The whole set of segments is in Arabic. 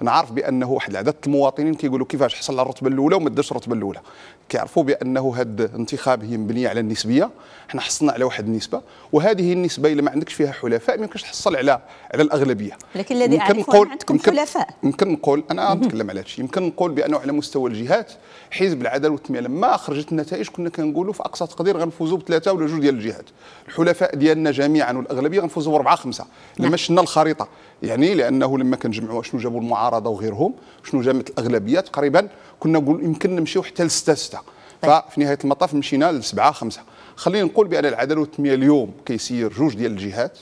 نعرف بانه واحد العدد المواطنين كيقولوا كيفاش حصل على الرتبه الاولى وما داش الرتبه الاولى كيعرفوا بانه هذا الانتخاب هي مبنيه على النسبيه حنا حصلنا على واحد النسبه وهذه النسبه الا ما عندكش فيها حلفاء ما يمكنش تحصل على على الاغلبيه لكن الذي اعرفه أن عندكم حلفاء يمكن نقول انا نتكلم على هذا الشيء يمكن نقول بانه على مستوى الجهات حزب العداله والتنميه لما خرجت النتائج كنا كنقولوا في اقصى تقدير غنفوزوا بثلاثه ولا جوج ديال الجهات الحلفاء ديالنا جميعا والاغلبيه غنفوزوا باربعه خمسه لما شفنا الخريطه يعني لانه لما كنجمعوا شنو جابوا المعارضه العرب وغيرهم شنو جامعة الاغلبيه تقريبا كنا نقول يمكن نمشيو حتى لسته سته طيب. ففي نهايه المطاف مشينا لسبعه خمسه خلينا نقول بان العداله والتنميه اليوم كيسير جوج ديال الجهات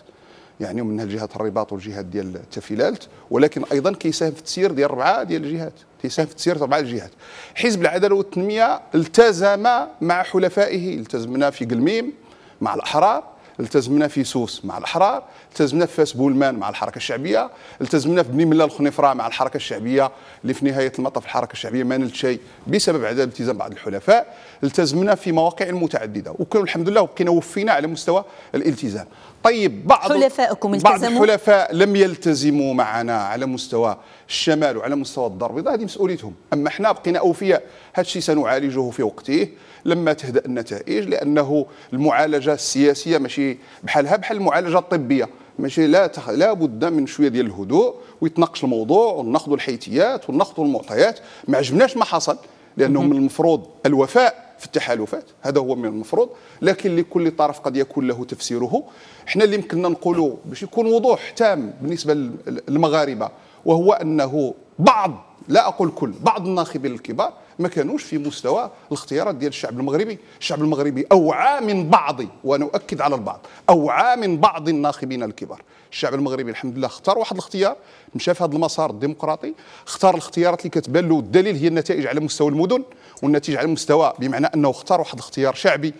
يعني ومنها جهه الرباط والجهات ديال التفيلالت ولكن ايضا كيساهم في التسيير ديال اربعه ديال الجهات كيساهم في التسيير اربعه الجهات حزب العداله والتنميه التزم مع حلفائه التزمنا في قلميم مع الاحرار التزمنا في سوس مع الأحرار التزمنا في فاس بولمان مع الحركة الشعبية التزمنا في بني ملا الخنفرة مع الحركة الشعبية اللي في نهاية المطاف الحركة الشعبية ما نلت شيء بسبب عدم التزام بعض الحلفاء التزمنا في مواقع متعددة وكان الحمد لله بقينا وفينا على مستوى الالتزام طيب بعض حلفائكم التزموا بعض الحلفاء لم يلتزموا معنا على مستوى الشمال وعلى مستوى الدار البيضاء هذه مسؤوليتهم اما احنا بقينا اوفياء هذا الشيء سنعالجه في وقته لما تهدا النتائج لانه المعالجه السياسيه ماشي بحالها بحال المعالجه الطبيه ماشي لا تخ... لا بد من شويه ديال الهدوء ويتناقش الموضوع وناخذ الحيثيات وناخذ المعطيات ما عجبناش ما حصل لانه من المفروض الوفاء في التحالفات هذا هو من المفروض لكن لكل طرف قد يكون له تفسيره احنا اللي يمكننا نقولوا باش يكون وضوح تام بالنسبه للمغاربه وهو انه بعض لا اقول كل بعض الناخبين الكبار ما كانوش في مستوى الاختيارات ديال الشعب المغربي الشعب المغربي اوعى من بعض وانا اؤكد على البعض اوعى من بعض الناخبين الكبار الشعب المغربي الحمد لله اختار واحد الاختيار مشى في هذا المسار الديمقراطي اختار الاختيارات اللي كتبان له الدليل هي النتائج على مستوى المدن والنتيجه على مستوى بمعنى انه اختار واحد الاختيار شعبي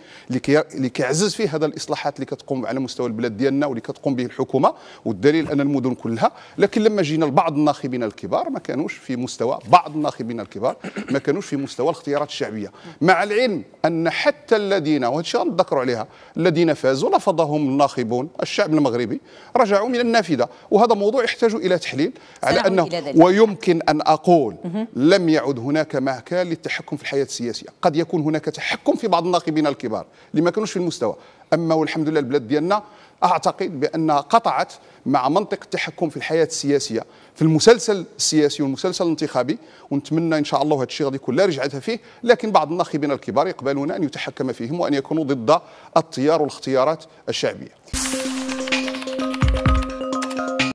اللي كيعزز فيه هذا الاصلاحات اللي كتقوم على مستوى البلاد ديالنا واللي كتقوم به الحكومه والدليل ان المدن كلها لكن لما جينا لبعض الناخبين الكبار ما كانوش في مستوى بعض الناخبين الكبار ما كانوش في مستوى الاختيارات الشعبيه مع العلم ان حتى الذين وهذا الشيء نذكر عليها الذين فازوا رفضهم الناخبون الشعب المغربي رجعوا من النافذه وهذا موضوع يحتاج الى تحليل على انه ويمكن ان اقول لم يعد هناك مكان للتحكم في الحياه السياسيه قد يكون هناك تحكم في بعض الناخبين الكبار اللي ما كانوش في المستوى اما والحمد لله البلاد ديالنا اعتقد بانها قطعت مع منطق التحكم في الحياه السياسيه في المسلسل السياسي والمسلسل الانتخابي ونتمنى ان شاء الله هذا الشيء غادي يكون لا رجعتها فيه لكن بعض الناخبين الكبار يقبلون ان يتحكم فيهم وان يكونوا ضد التيار والاختيارات الشعبيه